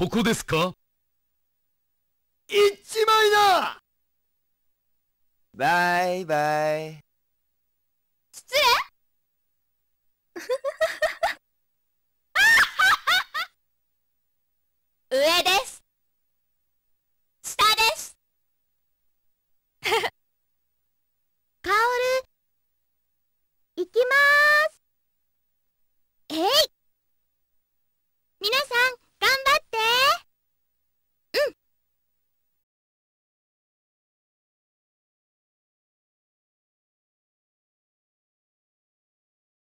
ここですか一枚だバイバイ失礼 上で